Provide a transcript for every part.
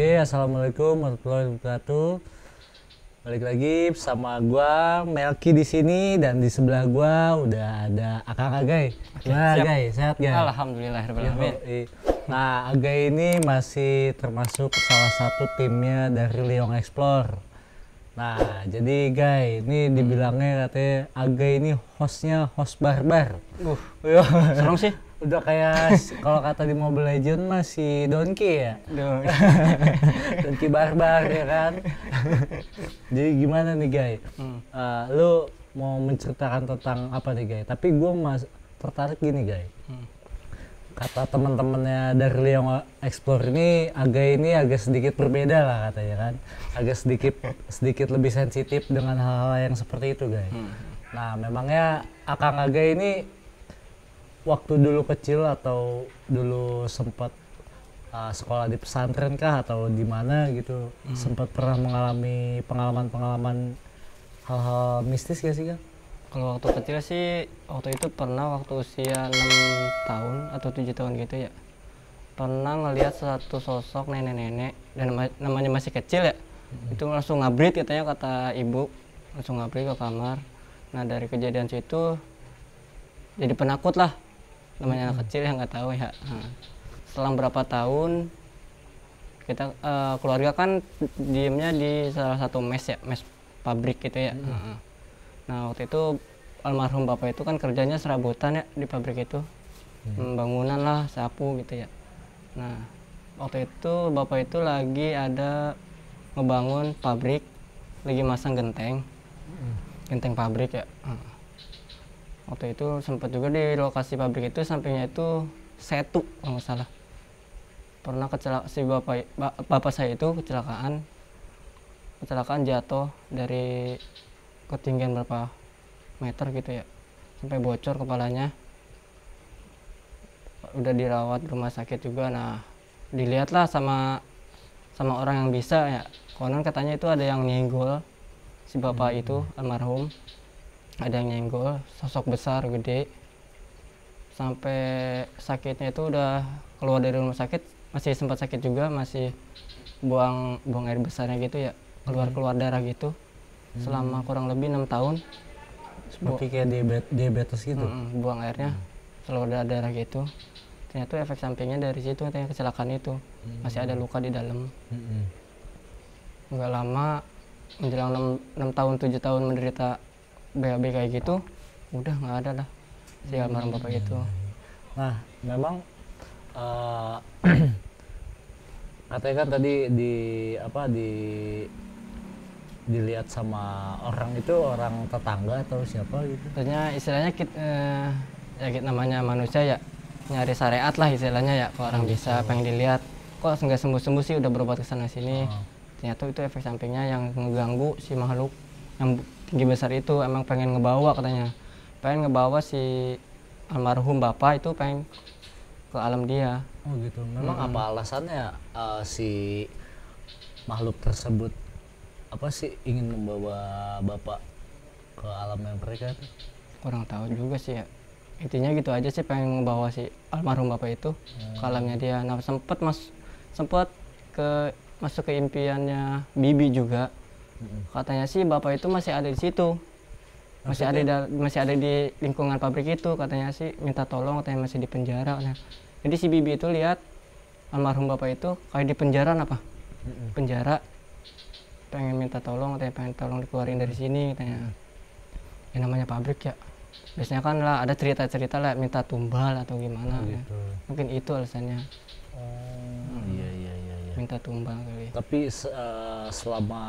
Oke, assalamualaikum warahmatullahi wabarakatuh. Balik lagi sama gua Melki di sini dan di sebelah gua udah ada Akang Agai. nah, Agai? Sehat gak? Alhamdulillah alhamdulillah. Iya. Nah, Agai ini masih termasuk salah satu timnya dari Leong Explore. Nah, jadi guys, ini dibilangnya katanya Agai ini hostnya host barbar. Uh, serem sih udah kayak kalau kata di Mobile Legend masih Donkey ya Donkey barbar ya kan jadi gimana nih guys hmm. uh, lu mau menceritakan tentang apa nih guys tapi gue mas tertarik gini guys hmm. kata teman-temannya dari yang Explore ini agak ini agak sedikit berbeda lah katanya kan agak sedikit sedikit lebih sensitif dengan hal-hal yang seperti itu guys hmm. nah memangnya Akang Aga ini waktu dulu kecil atau dulu sempat uh, ah, sekolah di pesantren kah atau di mana gitu hmm. sempat pernah mengalami pengalaman-pengalaman hal-hal mistis gak sih kak? Kalau waktu kecil sih waktu itu pernah waktu usia 6 tahun atau tujuh tahun gitu ya pernah ngelihat satu sosok nenek-nenek dan namanya masih kecil ya hmm. itu langsung ngabrit katanya kata ibu langsung ngabrit ke kamar nah dari kejadian situ jadi penakut lah namanya anak kecil yang nggak tahu ya Selang berapa tahun kita uh, keluarga kan diemnya di salah satu mes ya mes pabrik gitu ya hmm. nah waktu itu almarhum bapak itu kan kerjanya serabutan ya di pabrik itu hmm. hmm. bangunan lah sapu gitu ya nah waktu itu bapak itu lagi ada ngebangun pabrik lagi masang genteng hmm. genteng pabrik ya hmm waktu itu sempat juga di lokasi pabrik itu sampingnya itu setu kalau nggak salah pernah kecelakaan si bapak bapak saya itu kecelakaan kecelakaan jatuh dari ketinggian berapa meter gitu ya sampai bocor kepalanya udah dirawat rumah sakit juga nah dilihatlah sama sama orang yang bisa ya konon katanya itu ada yang nyenggol si bapak hmm. itu almarhum ada yang nyenggol sosok besar gede sampai sakitnya itu udah keluar dari rumah sakit masih sempat sakit juga masih buang buang air besarnya gitu ya keluar hmm. keluar darah gitu hmm. selama kurang lebih enam tahun seperti kayak diabetes, diabetes gitu mm, buang airnya hmm. keluar darah darah gitu ternyata efek sampingnya dari situ ternyata kecelakaan itu hmm. masih ada luka di dalam hmm. nggak lama menjelang enam 6 tahun tujuh tahun menderita BAB kayak gitu udah nggak ada lah si hmm. almarhum bapak itu nah memang uh, tadi di apa di dilihat sama orang itu orang tetangga atau siapa gitu Ternyata istilahnya kita eh, ya kita namanya manusia ya nyari syariat lah istilahnya ya kok orang bisa hmm. pengen dilihat kok nggak sembuh-sembuh sih udah berobat ke sana sini oh. ternyata itu efek sampingnya yang mengganggu si makhluk yang tinggi besar itu emang pengen ngebawa katanya pengen ngebawa si almarhum bapak itu pengen ke alam dia oh gitu memang hmm. apa alasannya uh, si makhluk tersebut apa sih ingin membawa bapak ke alam yang mereka itu kurang tahu juga sih ya intinya gitu aja sih pengen ngebawa si almarhum bapak itu hmm. ke alamnya dia nah sempet mas sempet ke masuk ke impiannya bibi juga katanya sih bapak itu masih ada di situ masih ada di, masih ada di lingkungan pabrik itu katanya sih minta tolong katanya masih di penjara nah. jadi si bibi itu lihat almarhum bapak itu kayak di penjara apa penjara pengen minta tolong katanya pengen tolong dikeluarin dari sini katanya ya namanya pabrik ya biasanya kan lah ada cerita cerita lah minta tumbal atau gimana oh, ya. gitu. ya. mungkin itu alasannya hmm. iya, iya, iya, iya. minta tumbal kali tapi uh, selama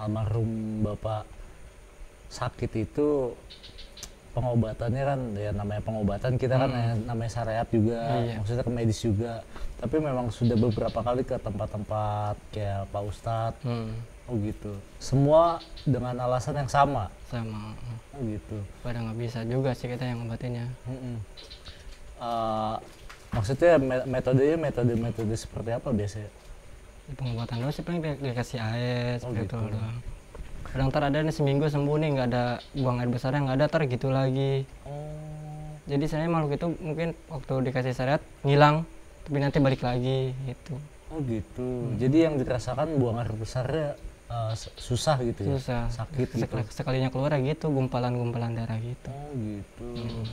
almarhum bapak sakit itu pengobatannya kan ya namanya pengobatan kita kan hmm. ya, namanya syariat juga iya. maksudnya ke medis juga tapi memang sudah beberapa kali ke tempat-tempat kayak pak ustadz hmm. oh gitu semua dengan alasan yang sama sama oh gitu pada nggak bisa juga sih kita yang ngobatinnya hmm -mm. uh, maksudnya metodenya metode-metode seperti apa biasanya pengobatan dulu sih paling dikasih air oh, gitu. gitu. Kadang ntar ada nih seminggu sembuh nih nggak ada buang air besar yang nggak ada ntar gitu lagi. Oh. Jadi saya makhluk itu mungkin waktu dikasih syariat ngilang tapi nanti balik lagi gitu. Oh gitu. Hmm. Jadi yang dirasakan buang air besarnya uh, susah gitu ya. Susah. Sakit Sekal gitu. Sekalinya keluar ya gitu gumpalan-gumpalan darah gitu. Oh gitu. Hmm.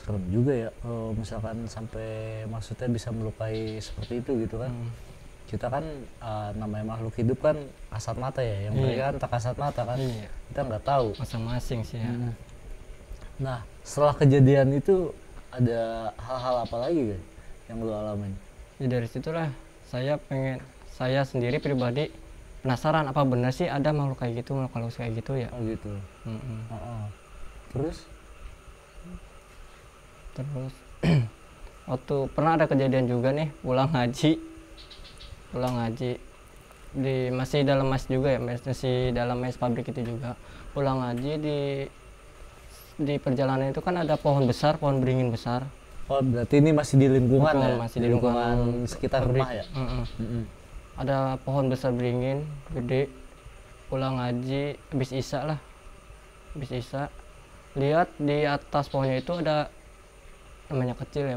Serem juga ya kalau misalkan sampai maksudnya bisa melukai seperti itu gitu kan. Hmm kita kan uh, namanya makhluk hidup kan hmm. kasat mata ya yang iya, mereka kan tak kasat mata kan iya. kita nggak tahu masing-masing sih ya. Hmm. nah setelah kejadian itu ada hal-hal apa lagi kan yang lu alamin ya dari situlah saya pengen saya sendiri pribadi penasaran apa benar sih ada makhluk kayak gitu makhluk halus kayak gitu ya oh gitu mm -hmm. uh -uh. terus terus waktu pernah ada kejadian juga nih pulang haji pulang ngaji di masih dalam mes juga ya masih dalam mes pabrik itu juga pulang ngaji di di perjalanan itu kan ada pohon besar pohon beringin besar oh berarti ini masih di lingkungan ya masih di lingkungan, lingkungan sekitar pabrik. rumah ya mm -mm. Mm -mm. ada pohon besar beringin gede pulang ngaji habis isak lah habis isak lihat di atas pohonnya itu ada namanya kecil ya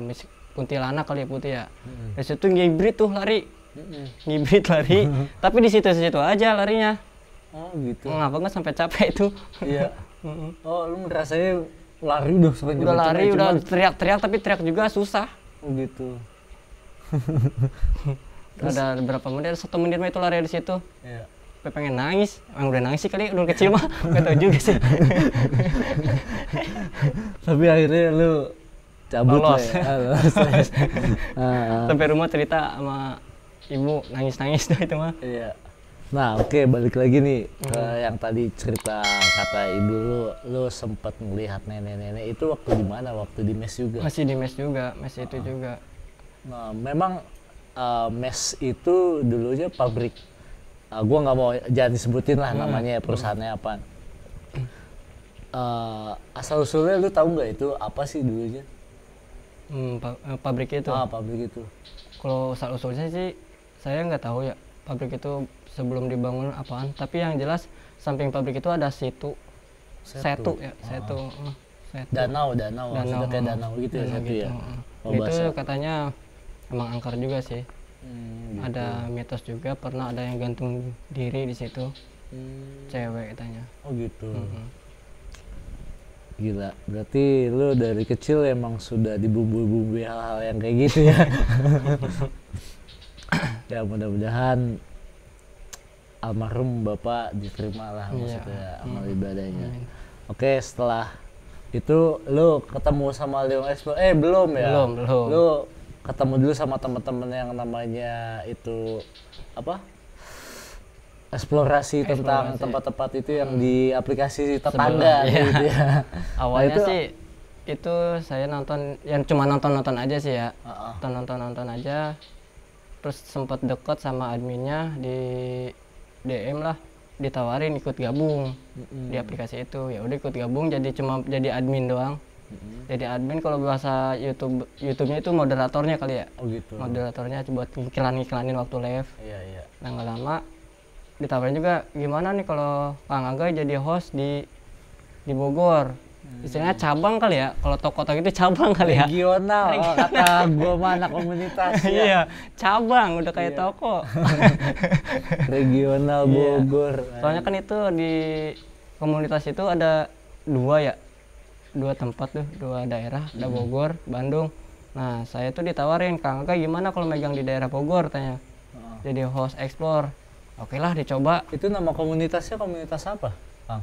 kuntilanak kali ya putih ya mm -hmm. dari situ ngibrit tuh lari Mm-mm. ngibrit lari tapi di situ-situ aja larinya oh gitu ngapa nggak sampai capek itu iya oh lu merasanya lari udah sampai udah lari cuman... udah teriak-teriak tapi teriak juga susah oh gitu ada berapa menit satu menit itu lari di situ iya. Gue pengen nangis, emang udah nangis sih kali, udah kecil mah, gak tau juga sih. Tapi akhirnya lu cabut lolos. Ya. Ah, lolos. Ah, ah. Sampai rumah cerita sama ibu nangis-nangis dah itu mah. Iya. Nah, oke okay, balik lagi nih ke mm-hmm. yang tadi cerita kata ibu lu lu sempet melihat nenek-nenek itu waktu di mana? Waktu di mes juga. Masih di mes juga, mes uh. itu ah. juga. Nah, memang uh, mes itu dulunya pabrik. Uh, gua nggak mau jadi sebutin lah hmm. namanya perusahaannya apa. Uh, eh, asal usulnya lu tahu nggak itu apa sih dulunya? Hmm, eh, pabrik itu. Ah, pabrik itu. Kalau asal usulnya sih saya nggak tahu ya pabrik itu sebelum dibangun apaan tapi yang jelas samping pabrik itu ada situ setu, setu ya oh. setu mm, Setu. Danau, danau, danau. kayak mm, danau gitu ya, ya. Gitu, mm. Oh, itu katanya emang angker juga sih. Hmm, gitu. Ada mitos juga pernah ada yang gantung diri di situ. Hmm. Cewek katanya. Oh gitu. Hmm. Gila, berarti lu dari kecil emang sudah dibumbu-bumbu hal-hal yang kayak gitu ya. ya mudah-mudahan almarhum bapak diterima lah iya. maksudnya ya. amal ibadahnya hmm. oke setelah itu lu ketemu sama Leon Expo eh belum ya belum belum lu ketemu dulu sama teman-teman yang namanya itu apa eksplorasi, tentang tempat-tempat itu yang hmm. di aplikasi tetangga gitu iya. ya. Nah, awalnya nah, itu, sih itu saya nonton yang cuma nonton-nonton aja sih ya nonton nonton nonton nonton aja terus sempat deket sama adminnya di DM lah ditawarin ikut gabung mm-hmm. di aplikasi itu ya udah ikut gabung jadi cuma jadi admin doang mm-hmm. jadi admin kalau bahasa YouTube YouTube-nya itu moderatornya kali ya oh, gitu. moderatornya buat ngiklan ngiklanin waktu live iya iya nah nggak lama ditawarin juga gimana nih kalau Kang Aga jadi host di di Bogor Hmm. Istilahnya cabang kali ya, kalau toko-toko itu cabang kali ya. Regional, oh, kata gue mah komunitas ya. iya, cabang udah kayak iya. toko. Regional iya. Bogor. Soalnya kan itu di komunitas itu ada dua ya, dua tempat tuh, dua daerah, ada hmm. Bogor, Bandung. Nah, saya tuh ditawarin, Kang Aga gimana kalau megang di daerah Bogor, tanya. Oh. Jadi host explore. Oke lah, dicoba. Itu nama komunitasnya komunitas apa, Kang?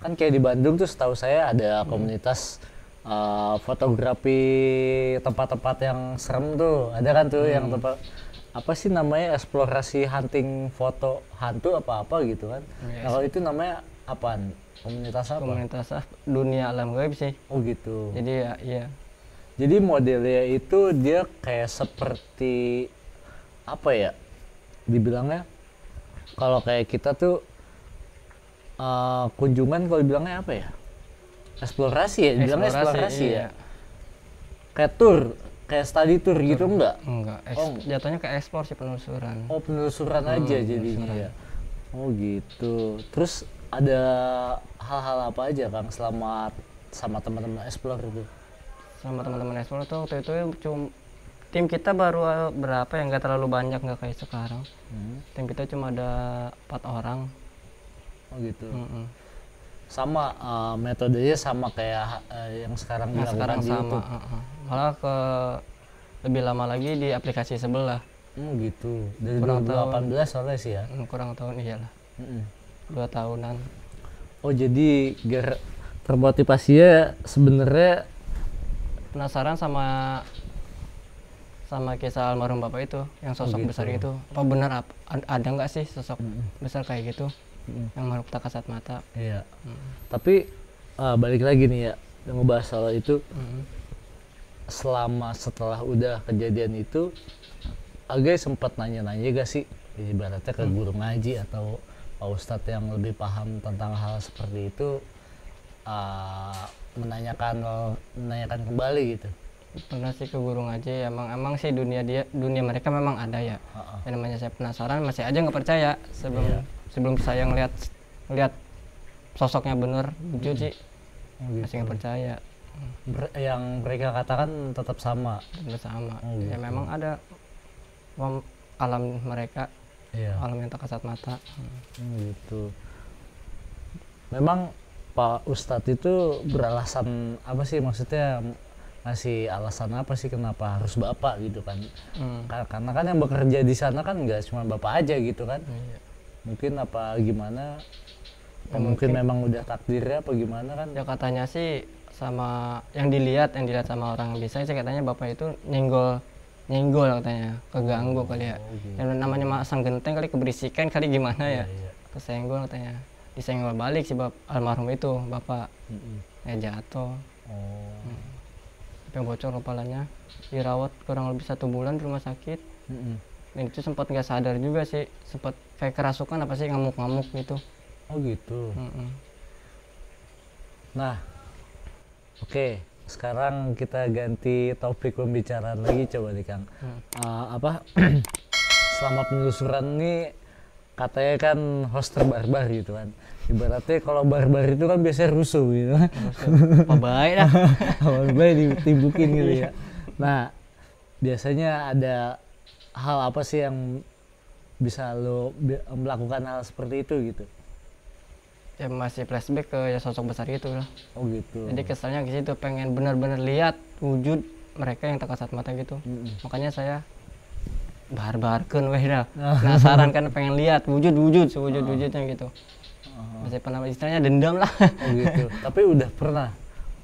kan kayak di Bandung tuh setahu saya ada hmm. komunitas uh, fotografi tempat-tempat yang serem tuh ada kan tuh hmm. yang tempat apa sih namanya eksplorasi hunting foto hantu apa apa gitu kan oh, yes. Iya kalau itu namanya apa komunitas apa komunitas dunia alam gaib sih oh gitu jadi ya iya jadi modelnya itu dia kayak seperti apa ya dibilangnya kalau kayak kita tuh Eh, kunjungan kalau dibilangnya apa ya eksplorasi ya bilangnya eksplorasi ya? iya. ya kayak tour kayak study tour, gitu tour. gitu enggak enggak Eks oh. jatuhnya kayak eksplor sih penelusuran oh penelusuran hmm, aja jadi. Ya? oh gitu terus ada hal-hal apa aja kang selamat sama teman-teman eksplor itu sama teman-teman eksplor tuh waktu itu cuma tim kita baru eh, berapa yang nggak terlalu banyak nggak kayak sekarang hmm. tim kita cuma ada empat orang Oh, gitu mm -hmm. sama uh, metodenya sama kayak uh, yang sekarang nah, sekarang sama YouTube. Uh -huh. malah ke lebih lama lagi di aplikasi sebelah Mm, gitu dari kurang 2018 tahun, soalnya sih ya hmm, kurang tahun iyalah mm -hmm. dua tahunan oh jadi ger termotivasinya sebenarnya penasaran sama sama kisah almarhum bapak itu yang oh, sosok oh gitu. besar itu apa benar ada nggak sih sosok -hmm. besar kayak gitu hmm. yang makhluk tak kasat mata iya hmm. tapi uh, balik lagi nih ya yang ngebahas soal itu hmm. selama setelah udah kejadian itu agak sempat nanya-nanya gak sih ya, ibaratnya ke hmm. guru ngaji atau Pak Ustadz yang lebih paham tentang hal seperti itu uh, menanyakan menanyakan kembali gitu pernah sih ke guru ngaji emang emang sih dunia dia dunia mereka memang ada ya uh -uh. yang namanya saya penasaran masih aja nggak percaya sebelum yeah sebelum saya ngelihat ngelihat sosoknya bener jujur hmm. sih oh, gitu. masih nggak percaya Ber yang mereka katakan tetap sama tetap sama oh, gitu. ya memang ada alam mereka iya. alam yang tak kasat mata hmm, gitu memang Pak Ustadz itu beralasan apa sih maksudnya masih alasan apa sih kenapa harus bapak gitu kan hmm. karena kan yang bekerja di sana kan nggak cuma bapak aja gitu kan iya mungkin apa gimana ya, mungkin, memang udah takdirnya apa gimana kan ya katanya sih sama yang dilihat yang dilihat sama orang biasa sih katanya bapak itu nyenggol nyenggol katanya keganggu kali ya oh, gitu. namanya masang genteng kali keberisikan kali gimana ya, ya. Iya. kesenggol katanya disenggol balik si bap almarhum itu bapak mm -hmm. ya jatuh oh. hmm. yang bocor kepalanya dirawat kurang lebih satu bulan di rumah sakit mm -hmm Nah, itu sempat nggak sadar juga sih sempat kayak kerasukan apa sih ngamuk-ngamuk gitu oh gitu mm -mm. nah oke okay. sekarang kita ganti topik pembicaraan lagi coba nih kang mm. uh, apa selama penelusuran ini katanya kan host terbarbar gitu kan ibaratnya kalau barbar itu kan biasanya rusuh gitu apa baik lah apa baik ditimbukin gitu ya nah biasanya ada hal apa sih yang bisa lo melakukan hal seperti itu gitu ya masih flashback ke ya sosok besar itu lah oh gitu jadi kesannya ke situ pengen benar-benar lihat wujud mereka yang tak kasat mata gitu mm-hmm. makanya saya bahar kan weh dah penasaran kan pengen lihat wujud-wujud sewujud wujudnya ah. gitu ah. masih pernah istilahnya dendam lah oh gitu tapi udah pernah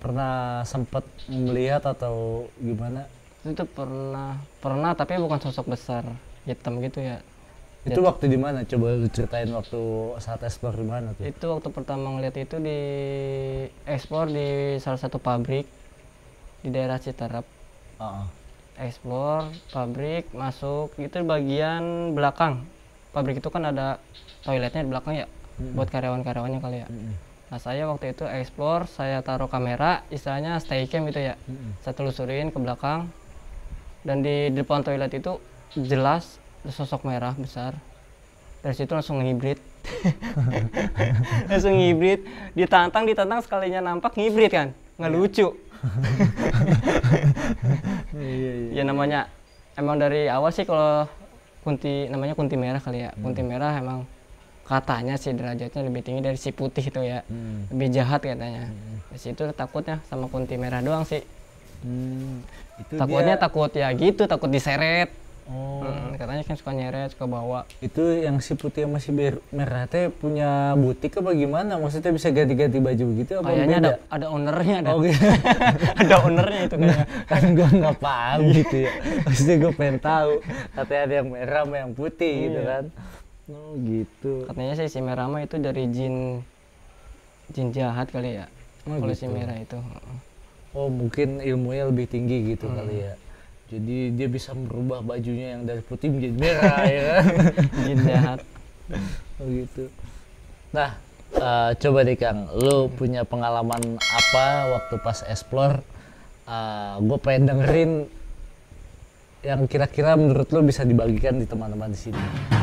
pernah sempat melihat atau gimana itu pernah pernah tapi bukan sosok besar hitam gitu ya itu Jatuh. waktu di mana coba lu ceritain waktu saat ekspor di mana tuh itu waktu pertama ngeliat itu di ekspor di salah satu pabrik di daerah Citarap uh -uh. ekspor pabrik masuk itu bagian belakang pabrik itu kan ada toiletnya di belakang ya mm hmm. buat karyawan-karyawannya kali ya mm hmm. nah saya waktu itu ekspor saya taruh kamera istilahnya stay cam gitu ya mm hmm. saya telusurin ke belakang dan di depan toilet itu jelas sosok merah besar dari situ langsung ngibrit langsung ngibrit ditantang ditantang sekalinya nampak ngibrit kan nggak iya. lucu iya, iya, ya namanya emang dari awal sih kalau kunti namanya kunti merah kali ya hmm. kunti merah emang katanya sih derajatnya lebih tinggi dari si putih itu ya hmm. lebih jahat katanya hmm. dari situ takutnya sama kunti merah doang sih Hmm, itu Takutnya dia... takut ya gitu, takut diseret. Oh. Hmm, katanya kan suka nyeret, suka bawa. Itu yang si putih masih ber- merah teh punya butik apa gimana? Maksudnya bisa ganti-ganti baju gitu apa Kayaknya ada ada ownernya ada. Oh, gitu. ada ownernya itu kayaknya. Nah, kan gua nggak paham iya. gitu ya. Maksudnya gua pengen tahu katanya ada yang merah sama yang putih iya. gitu kan. Oh gitu. Katanya sih si merah itu dari jin jin jahat kali ya. Oh, Kalau gitu. si merah itu oh mungkin ilmunya lebih tinggi gitu hmm. kali ya jadi dia bisa merubah bajunya yang dari putih menjadi merah ya kan jahat begitu oh, nah uh, coba deh Kang lu punya pengalaman apa waktu pas explore uh, eh, gue pengen dengerin yang kira-kira menurut lo bisa dibagikan di teman-teman di sini